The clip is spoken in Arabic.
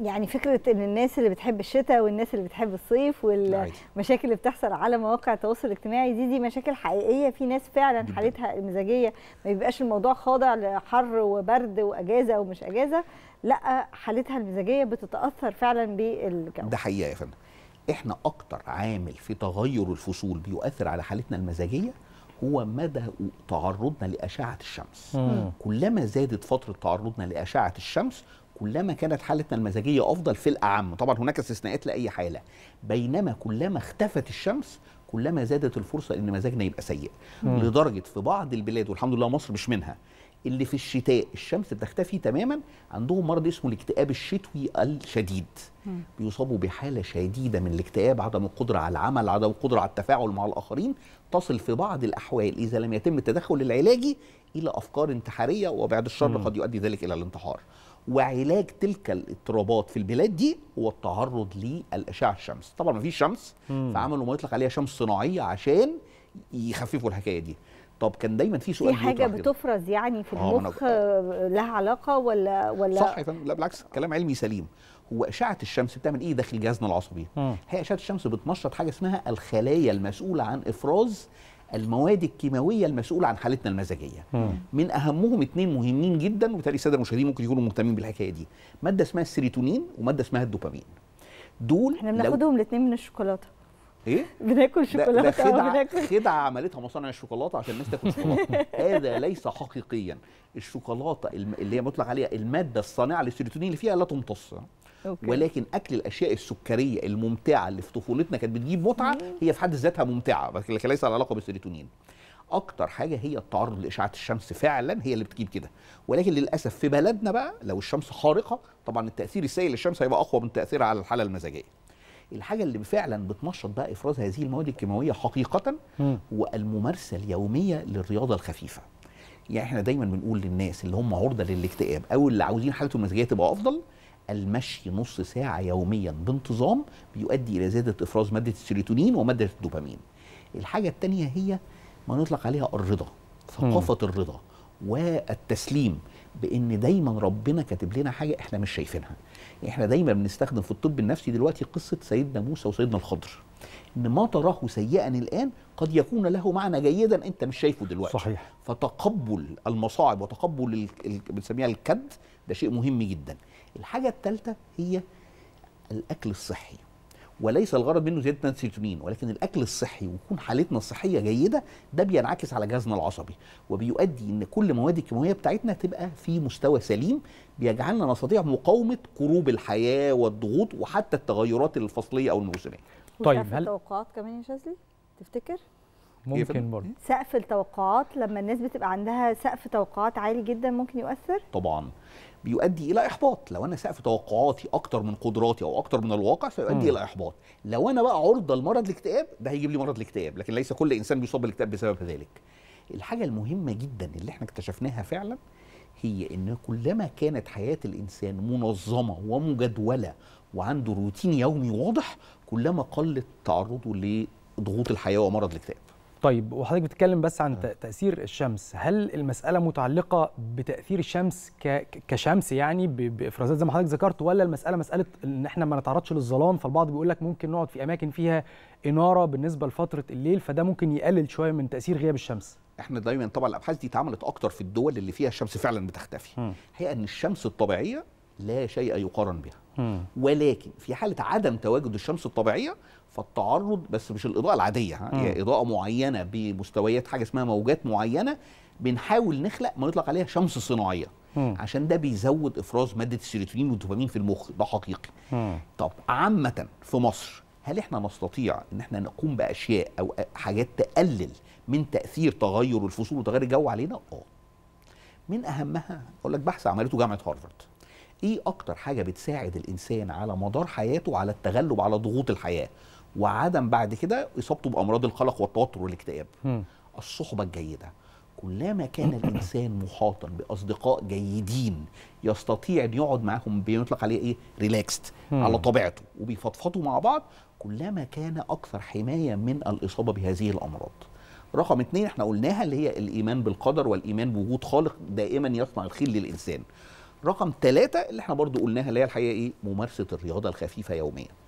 يعني فكره ان الناس اللي بتحب الشتاء والناس اللي بتحب الصيف والمشاكل اللي بتحصل على مواقع التواصل الاجتماعي دي دي مشاكل حقيقيه في ناس فعلا حالتها المزاجيه ما بيبقاش الموضوع خاضع لحر وبرد واجازه ومش اجازه لا حالتها المزاجيه بتتاثر فعلا بالجو ده حقيقه يا فندم احنا اكتر عامل في تغير الفصول بيؤثر على حالتنا المزاجيه هو مدى تعرضنا لأشعة الشمس مم. كلما زادت فترة تعرضنا لأشعة الشمس كلما كانت حالتنا المزاجية أفضل في الأعم طبعا هناك استثناءات لأي حالة بينما كلما اختفت الشمس كلما زادت الفرصة إن مزاجنا يبقى سيء مم. لدرجة في بعض البلاد والحمد لله مصر مش منها اللي في الشتاء الشمس بتختفي تماما عندهم مرض اسمه الاكتئاب الشتوي الشديد مم. بيصابوا بحالة شديدة من الاكتئاب عدم القدرة على العمل عدم القدرة على التفاعل مع الآخرين تصل في بعض الأحوال إذا لم يتم التدخل العلاجي إلى أفكار انتحارية وبعد الشر مم. قد يؤدي ذلك إلى الانتحار وعلاج تلك الاضطرابات في البلاد دي هو التعرض للاشعه الشمس طبعا ما فيش شمس فعملوا ما يطلق عليها شمس صناعيه عشان يخففوا الحكايه دي طب كان دايما في سؤال في حاجه بتفرز يعني في آه، المخ آه لها علاقه ولا ولا صح لا بالعكس كلام علمي سليم هو اشعه الشمس بتعمل ايه داخل جهازنا العصبي هي اشعه الشمس بتنشط حاجه اسمها الخلايا المسؤوله عن افراز المواد الكيماويه المسؤوله عن حالتنا المزاجيه من اهمهم اثنين مهمين جدا وبالتالي الساده المشاهدين ممكن يكونوا مهتمين بالحكايه دي ماده اسمها السيروتونين وماده اسمها الدوبامين دول احنا بناخدهم الاثنين من الشوكولاته ايه بناكل شوكولاته ده خدعه خدعه عملتها مصانع الشوكولاته عشان الناس تاكل شوكولاته هذا ليس حقيقيا الشوكولاته اللي هي مطلق عليها الماده الصانعه للسيروتونين اللي فيها لا تمتص أوكي. ولكن اكل الاشياء السكريه الممتعه اللي في طفولتنا كانت بتجيب متعه هي في حد ذاتها ممتعه لكن ليس لها علاقه بالسيروتونين اكتر حاجه هي التعرض لاشعه الشمس فعلا هي اللي بتجيب كده ولكن للاسف في بلدنا بقى لو الشمس خارقه طبعا التاثير السيء للشمس هيبقى اقوى من تاثيرها على الحاله المزاجيه الحاجه اللي فعلا بتنشط بقى افراز هذه المواد الكيماويه حقيقه هو الممارسه اليوميه للرياضه الخفيفه يعني احنا دايما بنقول للناس اللي هم عرضه للاكتئاب او اللي عاوزين حالتهم المزاجيه تبقى افضل المشي نص ساعة يوميا بانتظام بيؤدي إلى زيادة إفراز مادة السيروتونين ومادة الدوبامين الحاجة التانية هي ما نطلق عليها الرضا ثقافة م. الرضا والتسليم بان دايما ربنا كاتب لنا حاجه احنا مش شايفينها احنا دايما بنستخدم في الطب النفسي دلوقتي قصه سيدنا موسى وسيدنا الخضر ان ما تراه سيئا الان قد يكون له معنى جيدا انت مش شايفه دلوقتي صحيح فتقبل المصاعب وتقبل بنسميها الكد ده شيء مهم جدا الحاجه الثالثه هي الاكل الصحي وليس الغرض منه زياده السيروتونين ولكن الاكل الصحي ويكون حالتنا الصحيه جيده ده بينعكس على جهازنا العصبي وبيؤدي ان كل المواد الكيماويه بتاعتنا تبقى في مستوى سليم بيجعلنا نستطيع مقاومه كروب الحياه والضغوط وحتى التغيرات الفصليه او الموسميه طيب هل التوقعات كمان يا شاذلي تفتكر؟ ممكن إيه برضه إيه؟ سقف التوقعات لما الناس بتبقى عندها سقف توقعات عالي جدا ممكن يؤثر طبعا بيؤدي الى احباط لو انا سقف توقعاتي اكتر من قدراتي او اكتر من الواقع فيؤدي الى احباط لو انا بقى عرضه لمرض الاكتئاب ده هيجيب لي مرض الاكتئاب لكن ليس كل انسان بيصاب بالاكتئاب بسبب ذلك الحاجه المهمه جدا اللي احنا اكتشفناها فعلا هي ان كلما كانت حياه الانسان منظمه ومجدوله وعنده روتين يومي واضح كلما قل تعرضه لضغوط الحياه ومرض الاكتئاب طيب وحضرتك بتتكلم بس عن تاثير الشمس هل المساله متعلقه بتاثير الشمس كشمس يعني بافرازات زي ما حضرتك ذكرت ولا المساله مساله ان احنا ما نتعرضش للظلام فالبعض بيقول لك ممكن نقعد في اماكن فيها اناره بالنسبه لفتره الليل فده ممكن يقلل شويه من تاثير غياب الشمس احنا دايما طبعا الابحاث دي اتعملت اكتر في الدول اللي فيها الشمس فعلا بتختفي هي ان الشمس الطبيعيه لا شيء يقارن بها ولكن في حاله عدم تواجد الشمس الطبيعيه فالتعرض بس مش الاضاءه العاديه ها هي اضاءه معينه بمستويات حاجه اسمها موجات معينه بنحاول نخلق ما يطلق عليها شمس صناعيه مم. عشان ده بيزود افراز ماده السيروتونين والدوبامين في المخ ده حقيقي مم. طب عامه في مصر هل احنا نستطيع ان احنا نقوم باشياء او حاجات تقلل من تاثير تغير الفصول وتغير الجو علينا اه من اهمها اقول لك بحث عملته جامعه هارفارد ايه اكتر حاجه بتساعد الانسان على مدار حياته على التغلب على ضغوط الحياه وعدم بعد كده اصابته بامراض القلق والتوتر والاكتئاب الصحبه الجيده كلما كان الانسان محاطا باصدقاء جيدين يستطيع ان يقعد معاهم بيطلق عليه ايه ريلاكست على طبيعته وبيفضفضوا مع بعض كلما كان اكثر حمايه من الاصابه بهذه الامراض رقم اتنين احنا قلناها اللي هي الايمان بالقدر والايمان بوجود خالق دائما يصنع الخير للانسان رقم ثلاثة اللي احنا برضو قلناها اللي هي الحقيقه ايه ممارسه الرياضه الخفيفه يوميا